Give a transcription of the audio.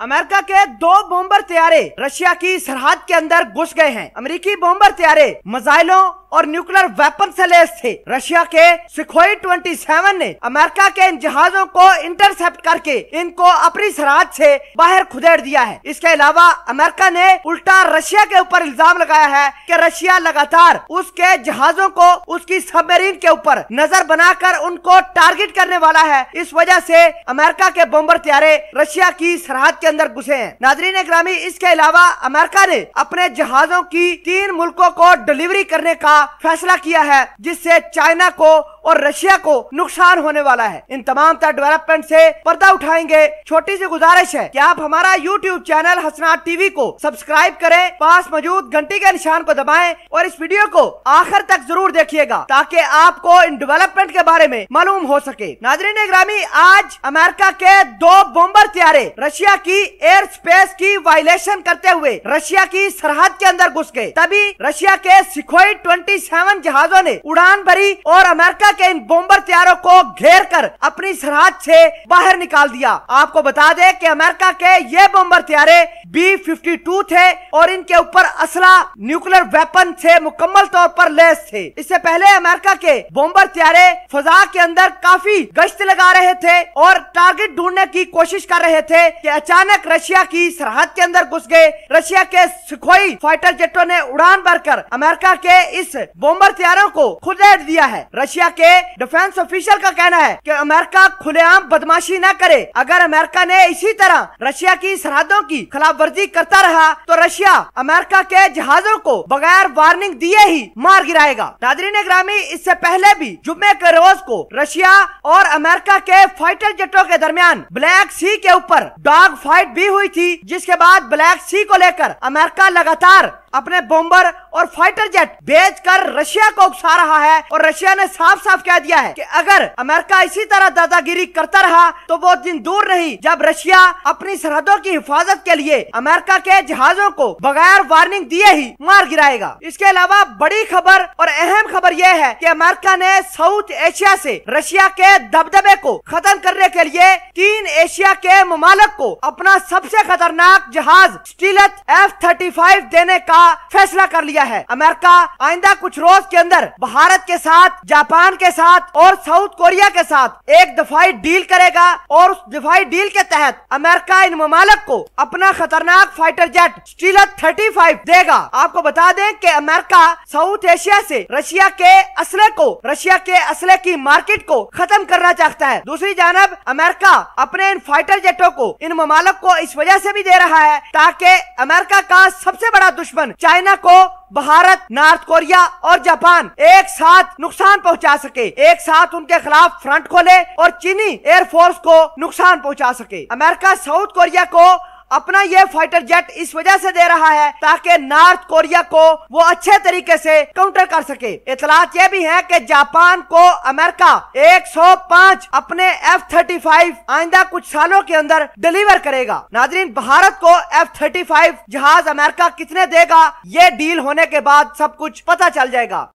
America के दो bomber तैयारे रशिया की सरहद के अंदर घुस गए हैं अमेरिकी बॉम्बर तैयारे मिसाइलों और न्यूक्लियर वेपन से लैस थे रशिया के सिखोई सेवन ने अमेरिका के इन जहाजों को इंटरसेप्ट करके इनको अपनी सरहद से बाहर खुदेड़ दिया है इसके अलावा अमेरिका ने उल्टा रशिया के ऊपर इल्जाम लगाया है कि रशिया लगातार उसके जहाजों को उसकी सबमरीन के ऊपर नजर बनाकर उनको टारगेट करने वाला है इस वजह से अमेरिका के बॉम्बर त्यारे रशिया की सरहद के अंदर घुसे हैं नाजरीन ग्रामी इसके अलावा अमेरिका ने अपने जहाजों की तीन मुल्कों को डिलीवरी करने का का फैसला किया है जिससे चाइना को और रशिया को नुकसान होने वाला है इन तमाम तरह डेवलपमेंट से पर्दा उठाएंगे छोटी सी गुजारिश है कि आप हमारा यूट्यूब चैनल हसना टीवी को सब्सक्राइब करें पास मौजूद घंटी के निशान को दबाएं और इस वीडियो को आखिर तक जरूर देखिएगा ताकि आपको इन डेवलपमेंट के बारे में मालूम हो सके नाजरीन ग्रामी आज अमेरिका के दो बॉम्बर त्यारे रशिया की एयर स्पेस की वायलेशन करते हुए रशिया की सरहद के अंदर घुस गए तभी रशिया के सिखोई 27 जहाजों ने उड़ान भरी और अमेरिका रसिया के इन बॉम्बर तैयारों को घेर कर अपनी सरहद से बाहर निकाल दिया आपको बता दें कि अमेरिका के ये बॉम्बर तैयारे बी फिफ्टी टू थे और इनके ऊपर असला न्यूक्लियर वेपन से मुकम्मल तौर पर लैस थे इससे पहले अमेरिका के बॉम्बर तैयारे फजा के अंदर काफी गश्त लगा रहे थे और टारगेट ढूंढने की कोशिश कर रहे थे कि अचानक रशिया की सरहद के अंदर घुस गए रशिया के सुखोई फाइटर जेटों ने उड़ान भरकर अमेरिका के इस बॉम्बर तैयारों को खुदेड़ दिया है रशिया के डिफेंस ऑफिशियल का कहना है कि अमेरिका खुलेआम बदमाशी न करे अगर अमेरिका ने इसी तरह रशिया की सरहदों की खिलाफ वर्जी करता रहा तो रशिया अमेरिका के जहाजों को बगैर वार्निंग दिए ही मार गिराएगा ने ग्रामी इससे पहले भी जुम्मे के रोज को रशिया और अमेरिका के फाइटर जेटों के दरमियान ब्लैक सी के ऊपर डॉग फाइट भी हुई थी जिसके बाद ब्लैक सी को लेकर अमेरिका लगातार अपने बॉम्बर और फाइटर जेट बेचकर रशिया को उकसा रहा है और रशिया ने साफ साफ कह दिया है कि अगर अमेरिका इसी तरह दादागिरी करता रहा तो वो दिन दूर नहीं जब रशिया अपनी सरहदों की हिफाजत के लिए अमेरिका के जहाजों को बगैर वार्निंग दिए ही मार गिराएगा इसके अलावा बड़ी खबर और अहम खबर यह है की अमेरिका ने साउथ एशिया ऐसी रशिया के दबदबे को खत्म करने के लिए तीन एशिया के ममालक को अपना सबसे खतरनाक जहाज स्टीलत एफ थर्टी देने का का फैसला कर लिया है अमेरिका आइंदा कुछ रोज के अंदर भारत के साथ जापान के साथ और साउथ कोरिया के साथ एक दफाई डील करेगा और उस दफाई डील के तहत अमेरिका इन ममालक को अपना खतरनाक फाइटर जेट स्टीलर फाइव देगा आपको बता दें कि अमेरिका साउथ एशिया से रशिया के असले को रशिया के असले की मार्केट को खत्म करना चाहता है दूसरी जानब अमेरिका अपने इन फाइटर जेटों को इन ममालक को इस वजह से भी दे रहा है ताकि अमेरिका का सबसे बड़ा दुश्मन नुकसान चाइना को भारत नॉर्थ कोरिया और जापान एक साथ नुकसान पहुंचा सके एक साथ उनके खिलाफ फ्रंट खोले और चीनी एयरफोर्स को नुकसान पहुंचा सके अमेरिका साउथ कोरिया को अपना ये फाइटर जेट इस वजह से दे रहा है ताकि नॉर्थ कोरिया को वो अच्छे तरीके से काउंटर कर सके इतलात यह भी है कि जापान को अमेरिका 105 अपने एफ थर्टी फाइव आइंदा कुछ सालों के अंदर डिलीवर करेगा नाजरीन भारत को एफ थर्टी फाइव जहाज अमेरिका कितने देगा ये डील होने के बाद सब कुछ पता चल जाएगा